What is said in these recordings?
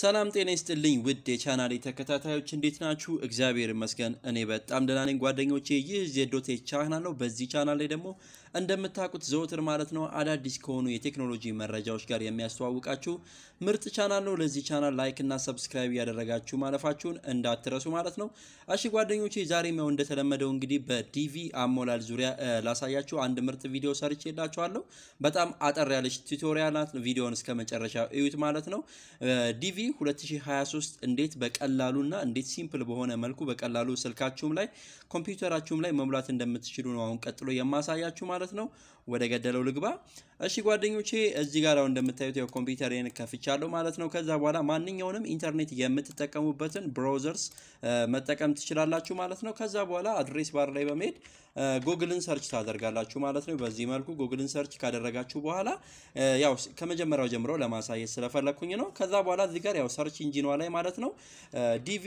ሰላም ጤና ይስጥልኝ ውድ የቻናሌ ተከታታዮች እንዴት ናችሁ? እግዚአብሔር ይመስገን እኔ በጣም ደህና ነኝ ጓደኞቼ። ይህ ዜዶቴ ቻናል ነው። በዚህ ቻናል ላይ ደግሞ እንደምታውቁት ዘወትር ማለት ነው አዳዲስ ከሆኑ የቴክኖሎጂ መረጃዎች ጋር የሚያስተዋውቃችሁ ምርጥ ቻናል ነው። ለዚህ ቻናል ላይክ እና ሰብስክራይብ እያደረጋችሁ ማለፋችሁን እንዳትረሱ ማለት ነው። እሺ ጓደኞቼ ዛሬም ያው እንደተለመደው እንግዲህ በዲቪ አሞላል ዙሪያ ላሳያችሁ አንድ ምርጥ ቪዲዮ ሰርች የላችኋለሁ። በጣም አጠር ያለች ቱቶሪያል ናት። ቪዲዮን እስከ መጨረሻ እዩት ማለት ነው። ዲቪ 2023 እንዴት በቀላሉና እንዴት ሲምፕል በሆነ መልኩ በቀላሉ ስልካችሁም ላይ ኮምፒውተራችሁም ላይ መሙላት እንደምትችሉ ነው አሁን ቀጥሎ የማሳያችሁ ማለት ነው። ወደ ገደለው ልግባ። እሺ ጓደኞቼ እዚህ ጋር እንደምታዩት ያው ኮምፒውተሬን ከፍቻ አደርጋለሁ ማለት ነው። ከዛ በኋላ ማንኛውንም ኢንተርኔት የምትጠቀሙበትን ብራውዘርስ መጠቀም ትችላላችሁ ማለት ነው። ከዛ በኋላ አድሬስ ባር ላይ በመሄድ ጉግልን ሰርች ታደርጋላችሁ ማለት ነው። በዚህ መልኩ ጉግልን ሰርች ካደረጋችሁ በኋላ ያው ከመጀመሪያው ጀምሮ ለማሳየት ስለፈለግኩኝ ነው። ከዛ በኋላ እዚህ ጋር ያው ሰርች ኢንጂኗ ላይ ማለት ነው ዲቪ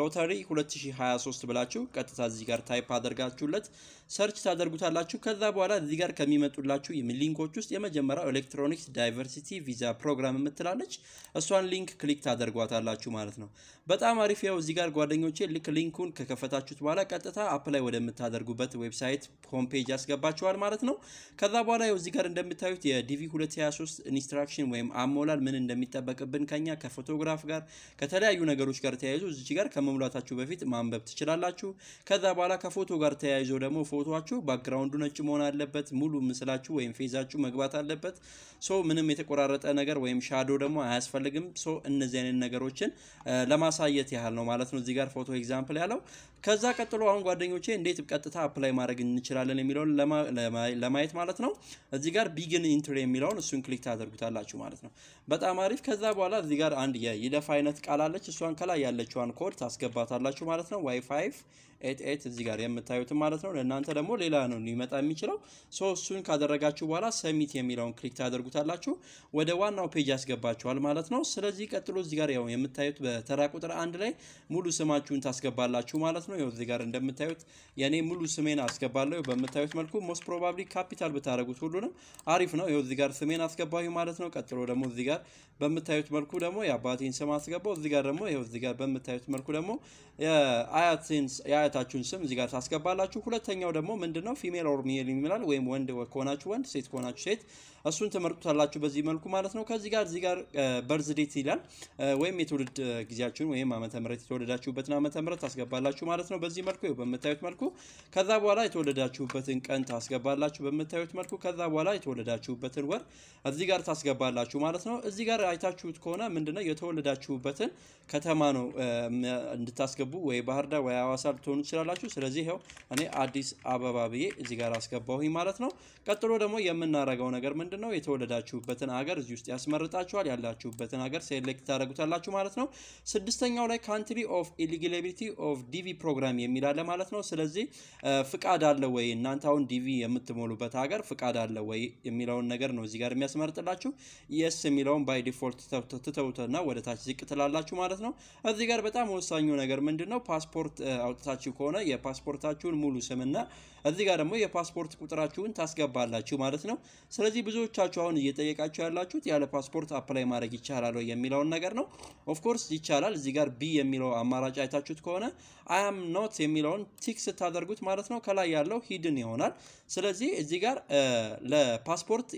ሎተሪ 2023 ብላችሁ ቀጥታ እዚህ ጋር ታይፕ አድርጋችሁለት ሰርች ታደርጉታላችሁ። ከዛ በኋላ እዚህ ጋር ከሚመጡላችሁ ሊንኮች ውስጥ የመጀመሪያው ኤሌክትሮኒክስ ዳይቨርሲቲ ቪዛ ፕሮግራም የምትላለች እሷን ሊንክ ክሊክ ታደርጓታላችሁ ማለት ነው። በጣም አሪፍ ያው እዚህ ጋር ጓደኞቼ ልክ ሊንኩን ከከፈታችሁት በኋላ ቀጥታ አፕላይ ወደምታደርጉበት ዌብሳይት ሆምፔጅ ያስገባችኋል ማለት ነው። ከዛ በኋላ ያው እዚህ ጋር እንደምታዩት የዲቪ 223 ኢንስትራክሽን ወይም አሞላል ምን እንደሚጠበቅብን ከኛ ከፎቶግራፍ ጋር ከተለያዩ ነገሮች ጋር ተያይዞ እዚህ ጋር ከመሙላታችሁ በፊት ማንበብ ትችላላችሁ። ከዛ በኋላ ከፎቶ ጋር ተያይዞ ደግሞ ፎቶችሁ ባክግራውንዱ ነጭ መሆን አለበት። ሙሉ ምስላችሁ ወይም ፌዛችሁ መግባት አለበት። ሶ ምንም የተቆራረጠ ነገር ወይም ሻዶ ደግሞ አያስፈልግም። ሶ እነዚህ አይነት ነገሮችን ለማሳየት ያህል ነው ማለት ነው እዚህ ጋር ፎቶ ኤግዛምፕል ያለው። ከዛ ቀጥሎ አሁን ጓደኞቼ እንዴት ቀጥታ አፕላይ ማድረግ እንችላለን የሚለውን ለማየት ማለት ነው እዚህ ጋር ቢግን ኢንትሪ የሚለውን እሱን ክሊክ ታደርጉታላችሁ ማለት ነው። በጣም አሪፍ። ከዛ በኋላ እዚህ ጋር አንድ የይለፍ አይነት ቃል አለች። እሷን ከላይ ያለችዋን ኮድ ታስገባታላችሁ ማለት ነው። ዋይ ፋይቭ ኤት ኤት እዚህ ጋር የምታዩትን ማለት ነው ለእናንተ ደግሞ ሌላ ነው ሊመጣ የሚችለው። ሶ እሱን ካደረጋችሁ በኋላ ሰሚት የሚለውን ክሊክ ታደርጉታላችሁ። ወደ ዋናው ፔጅ ያስገባችኋል ማለት ነው። ስለዚህ ቀጥሎ እዚህ ጋር ያው የምታዩት በተራ ቁጥር አንድ ላይ ሙሉ ስማችሁን ታስገባላችሁ ማለት ነው። ያው እዚህ ጋር እንደምታዩት የኔ ሙሉ ስሜን አስገባለሁ በምታዩት መልኩ። ሞስት ፕሮባብሊ ካፒታል ብታደረጉት ሁሉንም አሪፍ ነው። ያው እዚህ ጋር ስሜን አስገባሁ ማለት ነው። ቀጥሎ ደግሞ እዚህ ጋር በምታዩት መልኩ ደግሞ የአባቴን ስም አስገባው። እዚህ ጋር ደግሞ ይኸው እዚህ ጋር በምታዩት መልኩ ደግሞ የአያታችሁን ስም እዚህ ጋር ታስገባላችሁ። ሁለተኛው ሌላው ደግሞ ምንድነው ፊሜል ኦር ሜል የሚላል ወይም ወንድ ከሆናችሁ ወንድ፣ ሴት ከሆናችሁ ሴት እሱን ትመርጡታላችሁ በዚህ መልኩ ማለት ነው። ከዚህ ጋር እዚህ ጋር በርዝ ዴት ይላል ወይም የትውልድ ጊዜያችሁን ወይም ዓመተ ምረት የተወለዳችሁበትን ዓመተ ምህረት ታስገባላችሁ ማለት ነው። በዚህ መልኩ በምታዩት መልኩ ከዛ በኋላ የተወለዳችሁበትን ቀን ታስገባላችሁ በምታዩት መልኩ። ከዛ በኋላ የተወለዳችሁበትን ወር እዚህ ጋር ታስገባላችሁ ማለት ነው። እዚህ ጋር አይታችሁት ከሆነ ምንድነው የተወለዳችሁበትን ከተማ ነው እንድታስገቡ ወይ ባህር ዳር ወይ አዋሳ ልትሆኑ ትችላላችሁ። ስለዚህ ይኸው እኔ አዲስ አበባ ብዬ እዚህ ጋር አስገባሁኝ ማለት ነው። ቀጥሎ ደግሞ የምናረገው ነገር ምንድን ነው? የተወለዳችሁበትን ሀገር እዚህ ውስጥ ያስመርጣችኋል። ያላችሁበትን ሀገር ሴሌክት ታደረጉታላችሁ ማለት ነው። ስድስተኛው ላይ ካንትሪ ኦፍ ኢሊጊላቢሊቲ ኦፍ ዲቪ ፕሮግራም የሚላለ ማለት ነው። ስለዚህ ፍቃድ አለ ወይ እናንተ አሁን ዲቪ የምትሞሉበት ሀገር ፍቃድ አለ ወይ የሚለውን ነገር ነው እዚህ ጋር የሚያስመርጥላችሁ። የስ የሚለውን ባይ ዲፎልት ትተውትና ወደ ታች ዝቅ ትላላችሁ ማለት ነው። እዚህ ጋር በጣም ወሳኙ ነገር ምንድን ነው? ፓስፖርት አውጥታችሁ ከሆነ የፓስፖርታችሁን ሙሉ ስምና እዚህ ጋር ደግሞ የፓስፖርት ቁጥራችሁን ታስገባላችሁ ማለት ነው። ስለዚህ ብዙዎቻችሁ አሁን እየጠየቃችሁ ያላችሁት ያለ ፓስፖርት አፕላይ ማድረግ ይቻላል የሚለውን ነገር ነው። ኦፍኮርስ ይቻላል። እዚህ ጋር ቢ የሚለው አማራጭ አይታችሁት ከሆነ አም ኖት የሚለውን ቲክ ስታደርጉት ማለት ነው ከላይ ያለው ሂድን ይሆናል። ስለዚህ እዚህ ጋር ለፓስፖርት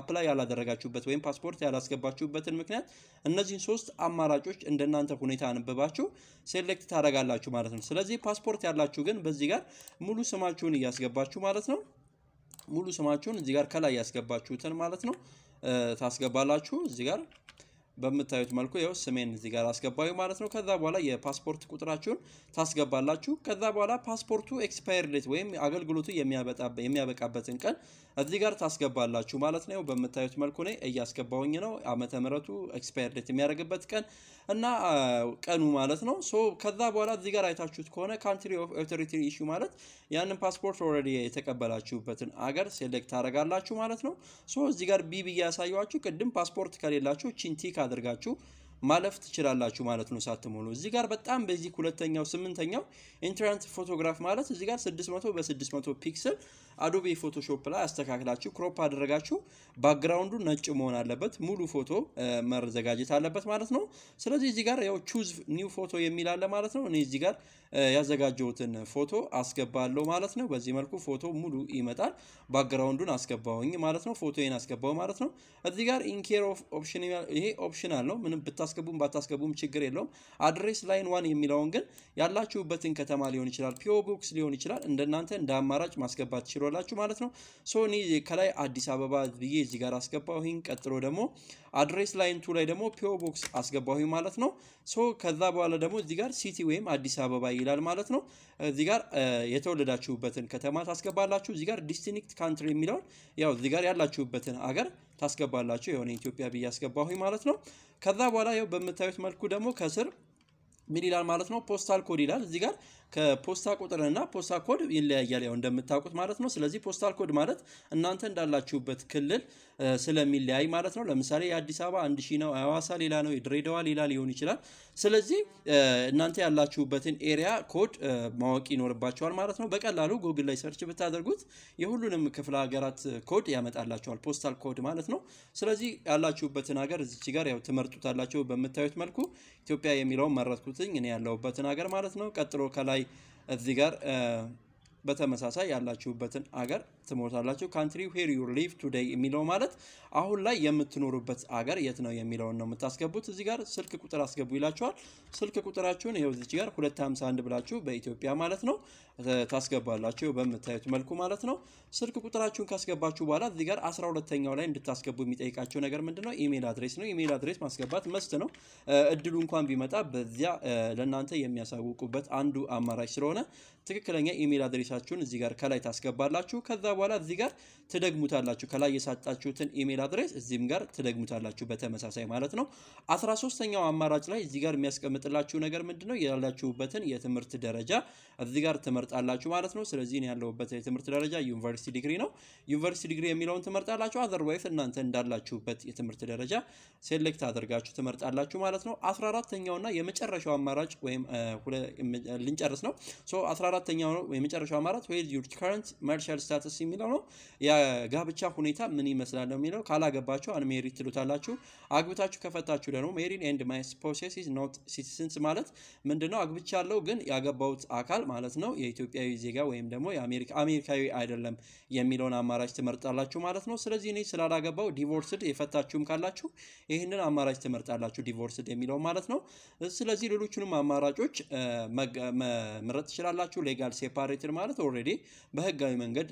አፕላይ ያላደረጋችሁበት ወይም ፓስፖርት ያላስገባችሁበትን ምክንያት እነዚህን ሶስት አማራጮች እንደናንተ ሁኔታ አንብባችሁ ሴሌክት ታደርጋላችሁ ማለት ነው። ስለዚህ ፓስፖርት ያላችሁ ግን በዚህ ጋር ሙሉ ስማ ስማችሁን እያስገባችሁ ማለት ነው። ሙሉ ስማችሁን እዚህ ጋር ከላይ ያስገባችሁትን ማለት ነው ታስገባላችሁ እዚህ ጋር በምታዩት መልኩ ይኸው ስሜን እዚህ ጋር አስገባዩ ማለት ነው። ከዛ በኋላ የፓስፖርት ቁጥራችሁን ታስገባላችሁ። ከዛ በኋላ ፓስፖርቱ ኤክስፓየር ዴት ወይም አገልግሎቱ የሚያበቃበትን ቀን እዚህ ጋር ታስገባላችሁ ማለት ነው። በምታዩት መልኩ እኔ እያስገባውኝ ነው። ዓመተ ምሕረቱ ኤክስፓየር ዴት የሚያደርግበት ቀን እና ቀኑ ማለት ነው። ሶ ከዛ በኋላ እዚህ ጋር አይታችሁት ከሆነ ካንትሪ ኦፍ ኦቶሪቲ ኢሹ ማለት ያንን ፓስፖርት ኦልሬዲ የተቀበላችሁበትን አገር ሴሌክት ታደርጋላችሁ ማለት ነው። ሶ እዚህ ጋር ቢ ብዬ ያሳየኋችሁ ቅድም ፓስፖርት ከሌላችሁ ቺንቲካ አድርጋችሁ ማለፍ ትችላላችሁ ማለት ነው ሳትሞሉ። እዚህ ጋር በጣም በዚህ ሁለተኛው ስምንተኛው ኢንትራንት ፎቶግራፍ ማለት እዚህ ጋር 600 በ600 ፒክስል አዶቤ ፎቶሾፕ ላይ አስተካክላችሁ ክሮፕ አደረጋችሁ። ባክግራውንዱ ነጭ መሆን አለበት፣ ሙሉ ፎቶ መዘጋጀት አለበት ማለት ነው። ስለዚህ እዚህ ጋር ያው ቹዝ ኒው ፎቶ የሚል አለ ማለት ነው። እኔ እዚህ ጋር ያዘጋጀሁትን ፎቶ አስገባለሁ ማለት ነው። በዚህ መልኩ ፎቶ ሙሉ ይመጣል። ባክግራውንዱን አስገባውኝ ማለት ነው። ፎቶዬን አስገባው ማለት ነው። እዚህ ጋር ኢንኬር ኦፕሽን ይሄ ኦፕሽናል ነው ምንም ብታ ብታስገቡም ባታስገቡም ችግር የለውም። አድሬስ ላይን ዋን የሚለውን ግን ያላችሁበትን ከተማ ሊሆን ይችላል፣ ፒኦ ቦክስ ሊሆን ይችላል። እንደናንተ እንደ አማራጭ ማስገባት ትችላላችሁ ማለት ነው። ሶ እኔ ከላይ አዲስ አበባ ብዬ እዚህ ጋር አስገባሁኝ። ቀጥሎ ደግሞ አድሬስ ላይን ቱ ላይ ደግሞ ፒኦ ቦክስ አስገባሁኝ ማለት ነው። ሶ ከዛ በኋላ ደግሞ እዚህ ጋር ሲቲ ወይም አዲስ አበባ ይላል ማለት ነው። እዚህ ጋር የተወለዳችሁበትን ከተማ ታስገባላችሁ። እዚህ ጋር ዲስቲኒክት ካንትሪ የሚለውን ያው እዚህ ጋር ያላችሁበትን አገር ታስገባላችሁ። የሆነ ኢትዮጵያ ብዬ አስገባሁኝ ማለት ነው። ከዛ በኋላ ያው በምታዩት መልኩ ደግሞ ከስር ምን ይላል ማለት ነው ፖስታል ኮድ ይላል። እዚህ ጋር ከፖስታ ቁጥርና ፖስታ ኮድ ይለያያል፣ ያው እንደምታውቁት ማለት ነው። ስለዚህ ፖስታል ኮድ ማለት እናንተ እንዳላችሁበት ክልል ስለሚለያይ ማለት ነው። ለምሳሌ የአዲስ አበባ አንድ ሺ ነው፣ የሐዋሳ ሌላ ነው፣ የድሬዳዋ ሌላ ሊሆን ይችላል። ስለዚህ እናንተ ያላችሁበትን ኤሪያ ኮድ ማወቅ ይኖርባቸዋል ማለት ነው። በቀላሉ ጉግል ላይ ሰርች ብታደርጉት የሁሉንም ክፍለ ሀገራት ኮድ ያመጣላቸዋል፣ ፖስታል ኮድ ማለት ነው። ስለዚህ ያላችሁበትን ሀገር እዚች ጋር ያው ትመርጡታላቸው በምታዩት መልኩ ኢትዮጵያ የሚለውን መረጥኩትኝ እኔ ያለሁበትን ሀገር ማለት ነው። ቀጥሎ ከላይ vai a desligar. Uh, በተመሳሳይ ያላችሁበትን አገር ትሞርታላችሁ። ካንትሪ ዌር ዩ ሊቭ ቱዴይ የሚለው ማለት አሁን ላይ የምትኖሩበት አገር የት ነው የሚለውን ነው የምታስገቡት። እዚህ ጋር ስልክ ቁጥር አስገቡ ይላችኋል። ስልክ ቁጥራችሁን ይኸው እዚህ ጋር 251 ብላችሁ በኢትዮጵያ ማለት ነው ታስገባላችሁ፣ በምታዩት መልኩ ማለት ነው። ስልክ ቁጥራችሁን ካስገባችሁ በኋላ እዚህ ጋር 12ተኛው ላይ እንድታስገቡ የሚጠይቃቸው ነገር ምንድን ነው? ኢሜል አድሬስ ነው። ኢሜል አድሬስ ማስገባት መስት ነው። እድሉ እንኳን ቢመጣ በዚያ ለእናንተ የሚያሳውቁበት አንዱ አማራጭ ስለሆነ ትክክለኛ ኢሜል አድሬስ አድሬሳችሁን እዚህ ጋር ከላይ ታስገባላችሁ። ከዛ በኋላ እዚህ ጋር ትደግሙታላችሁ። ከላይ የሰጣችሁትን ኢሜል አድሬስ እዚህም ጋር ትደግሙታላችሁ በተመሳሳይ ማለት ነው። አስራ ሶስተኛው አማራጭ ላይ እዚህ ጋር የሚያስቀምጥላችሁ ነገር ምንድን ነው? ያላችሁበትን የትምህርት ደረጃ እዚህ ጋር ትመርጣላችሁ ማለት ነው። ስለዚህ ያለሁበት የትምህርት ደረጃ ዩኒቨርሲቲ ዲግሪ ነው። ዩኒቨርሲቲ ዲግሪ የሚለውን ትመርጣላችሁ። አዘርዋይስ እናንተ እንዳላችሁበት የትምህርት ደረጃ ሴሌክት አድርጋችሁ ትመርጣላችሁ ማለት ነው። አስራ አራተኛውና የመጨረሻው አማራጭ ወይም ልንጨርስ ነው። አስራ አራተኛው የመጨረሻው ማለት ዌር ዩር ካረንት መርሻል ስታትስ የሚለው ነው። የጋብቻ ሁኔታ ምን ይመስላል ነው የሚለው። ካላገባችሁ አንሜሪድ ትሉታላችሁ። አግብታችሁ ከፈታችሁ ደግሞ ሜሪን ኤንድ ማይ ስፖሴስ ኢዝ ኖት ሲቲዝንስ ማለት ምንድን ነው? አግብቻ አግብቻለሁ ግን ያገባውት አካል ማለት ነው የኢትዮጵያዊ ዜጋ ወይም ደግሞ አሜሪካዊ አይደለም የሚለውን አማራጭ ትመርጣላችሁ ማለት ነው። ስለዚህ እኔ ስላላገባው ዲቮርስድ የፈታችሁም ካላችሁ ይህንን አማራጭ ትመርጣላችሁ ዲቮርስድ የሚለው ማለት ነው። ስለዚህ ሌሎቹንም አማራጮች መምረጥ ትችላላችሁ። ሌጋል ሴፓሬትድ ማለት ማለት ኦልሬዲ በህጋዊ መንገድ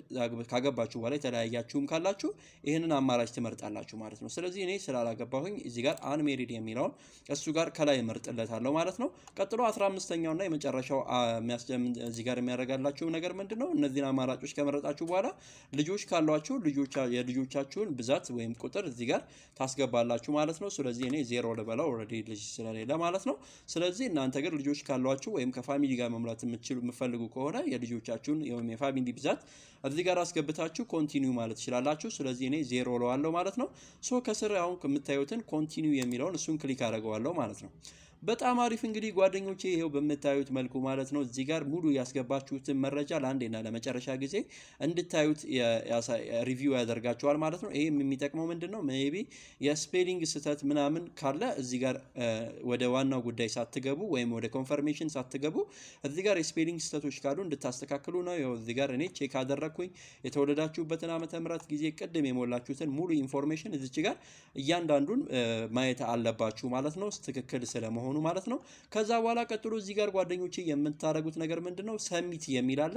ካገባችሁ በኋላ የተለያያችሁም ካላችሁ ይህንን አማራጭ ትመርጣላችሁ ማለት ነው። ስለዚህ እኔ ስላላገባሁኝ እዚህ ጋር አንሜሪድ የሚለውን እሱ ጋር ከላይ እመርጥለታለሁ ማለት ነው። ቀጥሎ አስራ አምስተኛውና የመጨረሻው እዚህ ጋር የሚያደርጋላችሁ ነገር ምንድን ነው? እነዚህን አማራጮች ከመረጣችሁ በኋላ ልጆች ካሏችሁ የልጆቻችሁን ብዛት ወይም ቁጥር እዚህ ጋር ታስገባላችሁ ማለት ነው። ስለዚህ እኔ ዜሮ ልበላው ኦልሬዲ ልጅ ስለሌለ ማለት ነው። ስለዚህ እናንተ ግን ልጆች ካሏችሁ ወይም ከፋሚሊ ጋር መምራት የምፈልጉ ከሆነ የልጆቻችሁ jechuun yoomee fi bindi እዚህ ጋር አስገብታችሁ ኮንቲኒው ማለት ትችላላችሁ። ስለዚህ እኔ ዜሮ ለዋለሁ ማለት ነው። ሶ ከስር አሁን የምታዩትን ኮንቲኒው የሚለውን እሱን ክሊክ አደረገዋለሁ ማለት ነው። በጣም አሪፍ እንግዲህ ጓደኞቼ ይሄው በምታዩት መልኩ ማለት ነው እዚህ ጋር ሙሉ ያስገባችሁትን መረጃ ለአንዴና ለመጨረሻ ጊዜ እንድታዩት ሪቪው ያደርጋችኋል ማለት ነው። ይሄም የሚጠቅመው ምንድን ነው ሜቢ የስፔሊንግ ስህተት ምናምን ካለ እዚህ ጋር ወደ ዋናው ጉዳይ ሳትገቡ ወይም ወደ ኮንፈርሜሽን ሳትገቡ እዚህ ጋር የስፔሊንግ ስህተቶች ካሉ እንድታስተካክሉ ነው። ይኸው እዚህ ጋር እኔ ቼክ አደረግ እያደረግኩኝ የተወለዳችሁበትን ዓመተ ምህረት ጊዜ ቅድም የሞላችሁትን ሙሉ ኢንፎርሜሽን እዚች ጋር እያንዳንዱን ማየት አለባችሁ ማለት ነው፣ ትክክል ስለመሆኑ ማለት ነው። ከዛ በኋላ ቀጥሎ እዚህ ጋር ጓደኞች የምታደርጉት ነገር ምንድን ነው? ሰሚት የሚል አለ።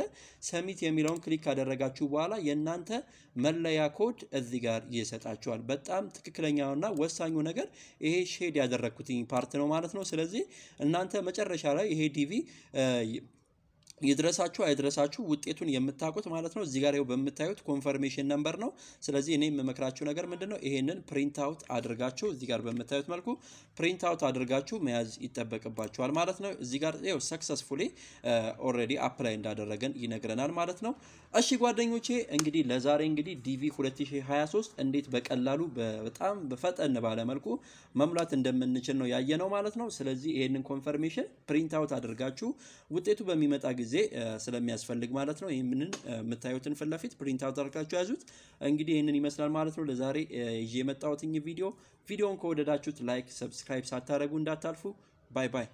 ሰሚት የሚለውን ክሊክ ካደረጋችሁ በኋላ የእናንተ መለያ ኮድ እዚህ ጋር ይሰጣችኋል። በጣም ትክክለኛውና ወሳኙ ነገር ይሄ ሼድ ያደረግኩትኝ ፓርት ነው ማለት ነው። ስለዚህ እናንተ መጨረሻ ላይ ይሄ ዲቪ ይድረሳችሁ አይድረሳችሁ ውጤቱን የምታውቁት ማለት ነው። እዚህ ጋር ይኸው በምታዩት ኮንፈርሜሽን ነምበር ነው። ስለዚህ እኔ የምመክራችሁ ነገር ምንድን ነው? ይሄንን ፕሪንት አውት አድርጋችሁ እዚህ ጋር በምታዩት መልኩ ፕሪንት አውት አድርጋችሁ መያዝ ይጠበቅባችኋል ማለት ነው። እዚህ ጋር ይኸው ሰክሰስፉሊ ኦልሬዲ አፕላይ እንዳደረገን ይነግረናል ማለት ነው። እሺ ጓደኞቼ እንግዲህ ለዛሬ እንግዲህ ዲቪ 2023 እንዴት በቀላሉ በጣም በፈጠን ባለ መልኩ መሙላት እንደምንችል ነው ያየነው ማለት ነው። ስለዚህ ይሄንን ኮንፈርሜሽን ፕሪንት አውት አድርጋችሁ ውጤቱ በሚመጣ ጊዜ ጊዜ ስለሚያስፈልግ ማለት ነው። ይህምንን የምታዩትን ፊት ፕሪንት አውት አድርጋችሁ ያዙት። እንግዲህ ይህንን ይመስላል ማለት ነው። ለዛሬ ይዤ የመጣሁትኝ ቪዲዮ ቪዲዮን ከወደዳችሁት ላይክ፣ ሰብስክራይብ ሳታደረጉ እንዳታልፉ። ባይ ባይ።